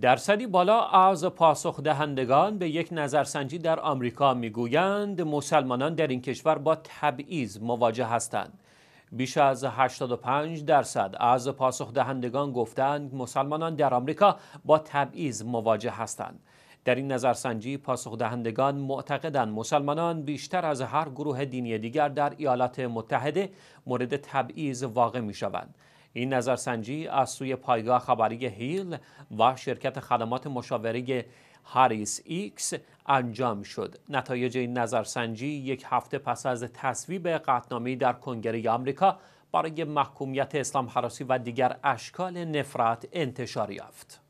درصدی بالا از پاسخ دهندگان به یک نظرسنجی در آمریکا میگویند مسلمانان در این کشور با تبعیض مواجه هستند. بیش از 85 درصد از پاسخ دهندگان گفتند مسلمانان در آمریکا با تبعیض مواجه هستند. در این نظرسنجی پاسخ دهندگان معتقدند مسلمانان بیشتر از هر گروه دینی دیگر در ایالات متحده مورد تبعیض واقع می شوند. این نظرسنجی از سوی پایگاه خبری هیل و شرکت خدمات مشاوری هاریس ایکس انجام شد نتایج این نظرسنجی یک هفته پس از تصویب قطنامی در کنگره آمریکا برای محکومیت اسلام حراسی و دیگر اشکال نفرت انتشار یافت